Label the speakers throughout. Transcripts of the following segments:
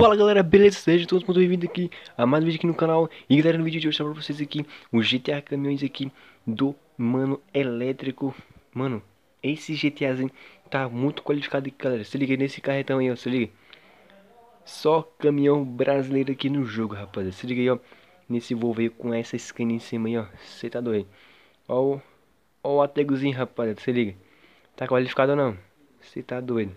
Speaker 1: Fala galera, beleza? Sejam todos muito bem-vindos aqui a mais um vídeo aqui no canal E galera, no vídeo de hoje eu vou mostrar pra vocês aqui o GTA Caminhões aqui do Mano Elétrico Mano, esse GTAzinho tá muito qualificado aqui galera Se liga nesse carretão aí ó, se liga Só caminhão brasileiro aqui no jogo rapaziada Se liga aí ó, nesse Volvo aí com essa skin em cima aí ó Você tá doido Ó o, ó o ategozinho rapaziada, se liga Tá qualificado ou não? Você tá doido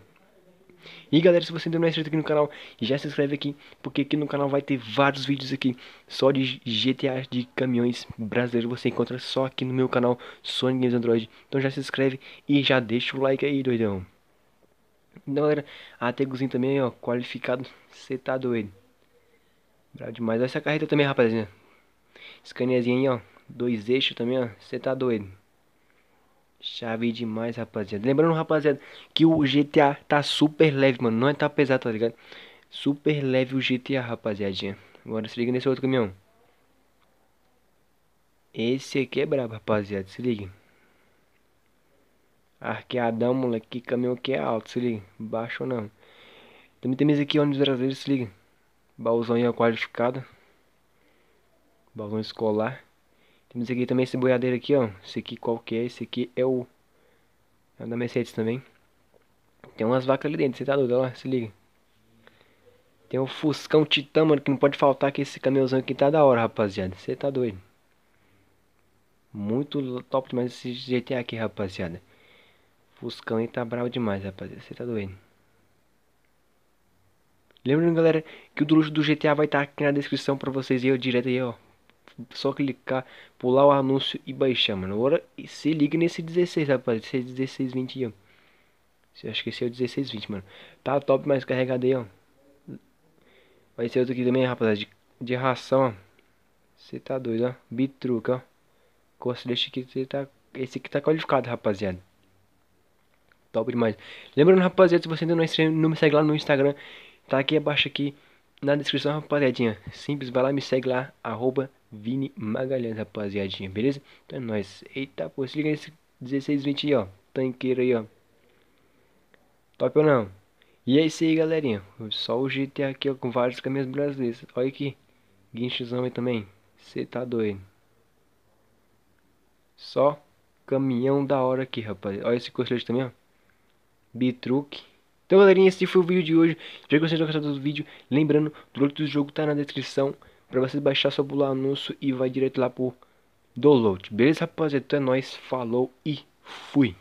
Speaker 1: e galera, se você ainda não é inscrito aqui no canal, já se inscreve aqui, porque aqui no canal vai ter vários vídeos aqui só de GTA de caminhões brasileiros. Você encontra só aqui no meu canal Sony Games Android. Então já se inscreve e já deixa o like aí, doidão. Então, galera, a Teguzinho também, ó, qualificado, você tá doido. Bravo demais. Olha essa carreta também, rapaziada. Escaneazinha aí, ó. Dois eixos também, ó. Você tá doido. Chave demais, rapaziada. Lembrando, rapaziada, que o GTA tá super leve, mano. Não é tá pesado, tá ligado? Super leve o GTA, rapaziadinha. Agora se liga nesse outro caminhão. Esse aqui é brabo, rapaziada. Se liga. Arqueadão, moleque. Que caminhão que é alto, se liga. Baixo ou não. Também tem temos aqui ônibus brasileiros, se liga. Baúzão qualificado. Baúzão escolar. Temos aqui também esse boiadeiro aqui, ó. Esse aqui qualquer, é? esse aqui é o... É o da Mercedes também. Tem umas vacas ali dentro, você tá doido, ó, se liga. Tem o um Fuscão Titã, mano, que não pode faltar que esse caminhãozão aqui tá da hora, rapaziada. Você tá doido. Muito top demais esse GTA aqui, rapaziada. Fuscão aí tá bravo demais, rapaziada. Você tá doido. Lembrando, galera, que o luxo do GTA vai estar tá aqui na descrição pra vocês e eu direto aí, ó só clicar, pular o anúncio e baixar, mano. Agora se liga nesse 16, rapaz. Esse é ó. Eu acho que esse é o 1620, mano. Tá top, mas carregado aí, ó. Vai ser outro aqui também, rapaz. De, de ração, ó. Você tá doido, ó. Bitruca, ó. Costa que aqui, você tá... Esse aqui tá qualificado, rapaziada. Top demais. Lembrando, rapaziada, se você ainda é não me segue lá no Instagram, tá aqui abaixo aqui na descrição, rapaziadinha. Simples, vai lá me segue lá, arroba Vini Magalhães, rapaziadinha, beleza? Então é nóis. Eita, pô, se liga nesse 1620 aí, ó. Tanqueiro aí, ó. Top ou não? E é isso aí, galerinha. Só o GTA aqui, ó, com vários caminhos brasileiros. Olha aqui. Guinchozão aí também. Cê tá doido. Só caminhão da hora aqui, rapaz. Olha esse cortelete também, ó. Bitruque. Então, galerinha, esse foi o vídeo de hoje. Já que vocês gostaram do vídeo, lembrando, o link do jogo tá na descrição para vocês baixar só pular anúncio e vai direto lá pro download. Beleza, rapaziada? Então é nóis, falou e fui!